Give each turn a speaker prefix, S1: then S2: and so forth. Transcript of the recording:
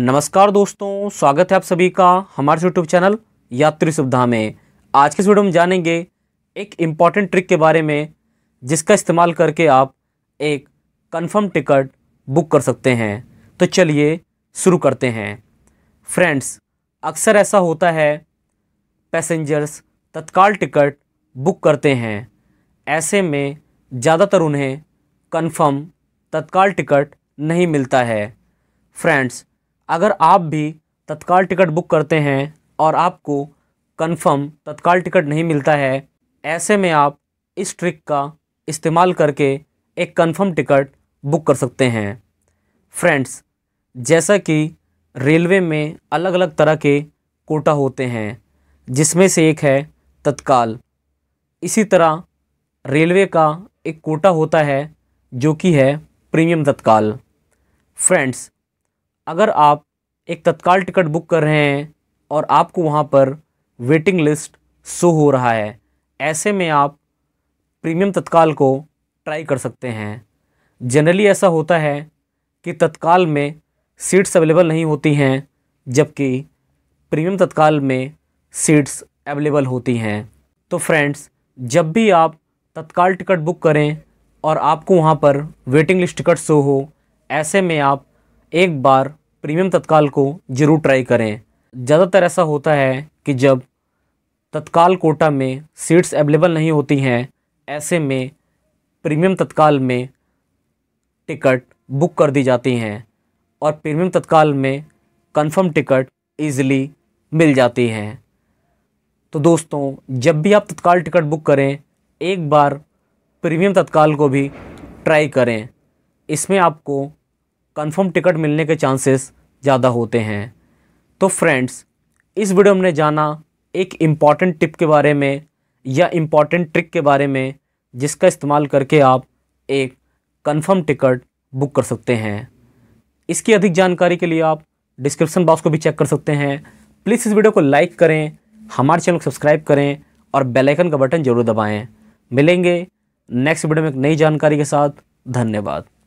S1: नमस्कार दोस्तों स्वागत है आप सभी का हमारे यूट्यूब चैनल यात्री सुविधा में आज के इस वीडियो में जानेंगे एक इम्पॉर्टेंट ट्रिक के बारे में जिसका इस्तेमाल करके आप एक कंफर्म टिकट बुक कर सकते हैं तो चलिए शुरू करते हैं फ्रेंड्स अक्सर ऐसा होता है पैसेंजर्स तत्काल टिकट बुक करते हैं ऐसे में ज़्यादातर उन्हें कन्फर्म तत्काल टिकट नहीं मिलता है फ्रेंड्स अगर आप भी तत्काल टिकट बुक करते हैं और आपको कंफर्म तत्काल टिकट नहीं मिलता है ऐसे में आप इस ट्रिक का इस्तेमाल करके एक कंफर्म टिकट बुक कर सकते हैं फ्रेंड्स जैसा कि रेलवे में अलग अलग तरह के कोटा होते हैं जिसमें से एक है तत्काल इसी तरह रेलवे का एक कोटा होता है जो कि है प्रीमियम तत्काल फ्रेंड्स अगर आप एक तत्काल टिकट बुक कर रहे हैं और आपको वहाँ पर वेटिंग लिस्ट शो हो रहा है ऐसे में आप प्रीमियम तत्काल को ट्राई कर सकते हैं जनरली ऐसा होता है कि तत्काल में सीट्स अवेलेबल नहीं होती हैं जबकि प्रीमियम तत्काल में सीट्स अवेलेबल होती हैं तो फ्रेंड्स जब भी आप तत्काल टिकट बुक करें और आपको वहाँ पर वेटिंग लिस्ट टिकट शो हो ऐसे में आप एक बार प्रीमियम तत्काल को ज़रूर ट्राई करें ज़्यादातर ऐसा होता है कि जब तत्काल कोटा में सीट्स अवेलेबल नहीं होती हैं ऐसे में प्रीमियम तत्काल में टिकट बुक कर दी जाती हैं और प्रीमियम तत्काल में कंफर्म टिकट ईज़िली मिल जाती हैं तो दोस्तों जब भी आप तत्काल टिकट बुक करें एक बार प्रीमियम तत्काल को भी ट्राई करें इसमें आपको कंफर्म टिकट मिलने के चांसेस ज़्यादा होते हैं तो फ्रेंड्स इस वीडियो हमने जाना एक इम्पॉर्टेंट टिप के बारे में या इम्पॉर्टेंट ट्रिक के बारे में जिसका इस्तेमाल करके आप एक कंफर्म टिकट बुक कर सकते हैं इसकी अधिक जानकारी के लिए आप डिस्क्रिप्शन बॉक्स को भी चेक कर सकते हैं प्लीज़ इस वीडियो को लाइक करें हमारे चैनल को सब्सक्राइब करें और बेलाइकन का बटन ज़रूर दबाएँ मिलेंगे नेक्स्ट वीडियो में एक नई जानकारी के साथ धन्यवाद